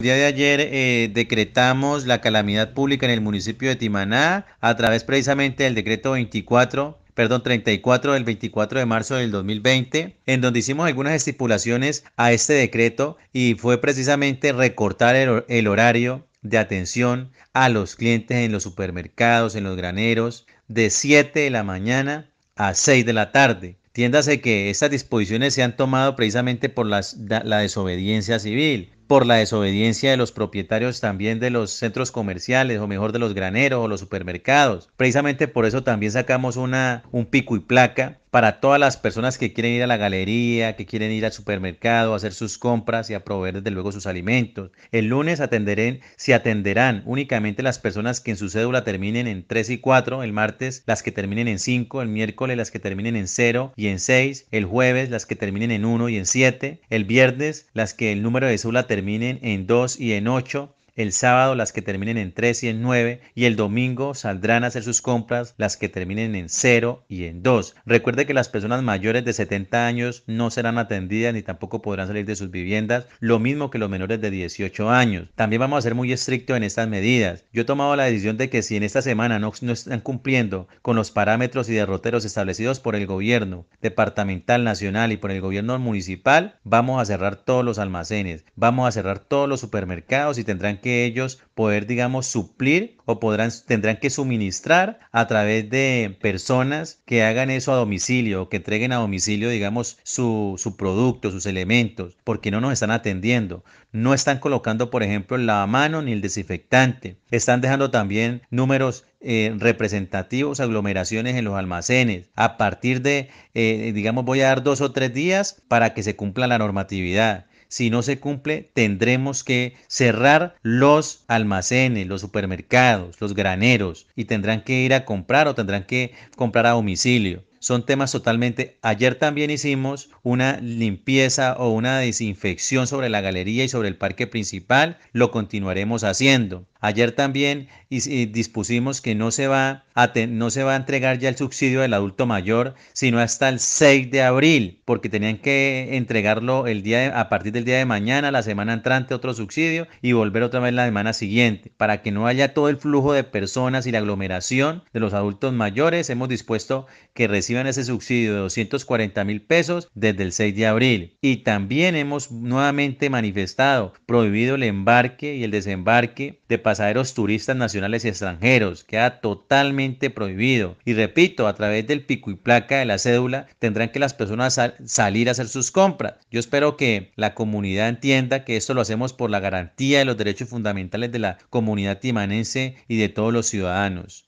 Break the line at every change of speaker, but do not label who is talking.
El día de ayer eh, decretamos la calamidad pública en el municipio de Timaná a través precisamente del decreto 24 perdón, 34 del 24 de marzo del 2020, en donde hicimos algunas estipulaciones a este decreto y fue precisamente recortar el, horario de atención a los clientes en los supermercados, en los graneros, de 7 de la mañana a 6 de la tarde. Tiéndase que estas disposiciones se han tomado precisamente por la desobediencia civil, por la desobediencia de los propietarios también de los centros comerciales, o mejor de los graneros o los supermercados. Precisamente por eso también sacamos una, un pico y placa para todas las personas que quieren ir a la galería, que quieren ir al supermercado, hacer sus compras y a proveer desde luego sus alimentos. El lunes atenderán, se atenderán únicamente las personas que en su cédula terminen en 3 y 4, el martes las que terminen en 5, el miércoles las que terminen en 0 y en 6, el jueves las que terminen en 1 y en 7, el viernes las que el número de cédula termine terminen en 2 y en 8 el sábado las que terminen en 3 y en 9 y el domingo saldrán a hacer sus compras las que terminen en 0 y en 2. Recuerde que las personas mayores de 70 años no serán atendidas ni tampoco podrán salir de sus viviendas, lo mismo que los menores de 18 años. También vamos a ser muy estrictos en estas medidas. Yo he tomado la decisión de que si en esta semana no, no están cumpliendo con los parámetros y derroteros establecidos por el gobierno departamental, nacional y por el gobierno municipal, vamos a cerrar todos los almacenes, vamos a cerrar todos los supermercados y tendrán que ellos poder, digamos, suplir o podrán, tendrán que suministrar a través de personas que hagan eso a domicilio, que entreguen a domicilio, digamos, su, producto, sus elementos, porque no nos están atendiendo. No están colocando, por ejemplo, el lavamano ni el desinfectante. Están dejando también números eh, representativos, aglomeraciones en los almacenes. A partir de, eh, digamos, voy a dar dos o tres días para que se cumpla la normatividad. Si no se cumple, tendremos que cerrar los almacenes, los supermercados, los graneros y tendrán que ir a comprar o tendrán que comprar a domicilio son temas totalmente. Ayer también hicimos una limpieza o una desinfección sobre la galería y sobre el parque principal. Lo continuaremos haciendo. Ayer también dispusimos que no se, va a no se va a entregar ya el subsidio del adulto mayor, sino hasta el 6 de abril, porque tenían que entregarlo el día a partir del día de mañana, la semana entrante otro subsidio y volver otra vez la semana siguiente. Para que no haya todo el flujo de personas y la aglomeración de los adultos mayores, hemos dispuesto que reciban ese subsidio de 240 mil pesos desde el 6 de abril. Y también hemos nuevamente manifestado prohibido el embarque y el desembarque de pasajeros turistas nacionales y extranjeros. Queda totalmente prohibido. Y repito, a través del pico y placa de la cédula tendrán que las personas salir a hacer sus compras. Yo espero que la comunidad entienda que esto lo hacemos por la garantía de los derechos fundamentales de la comunidad timanense y de todos los ciudadanos.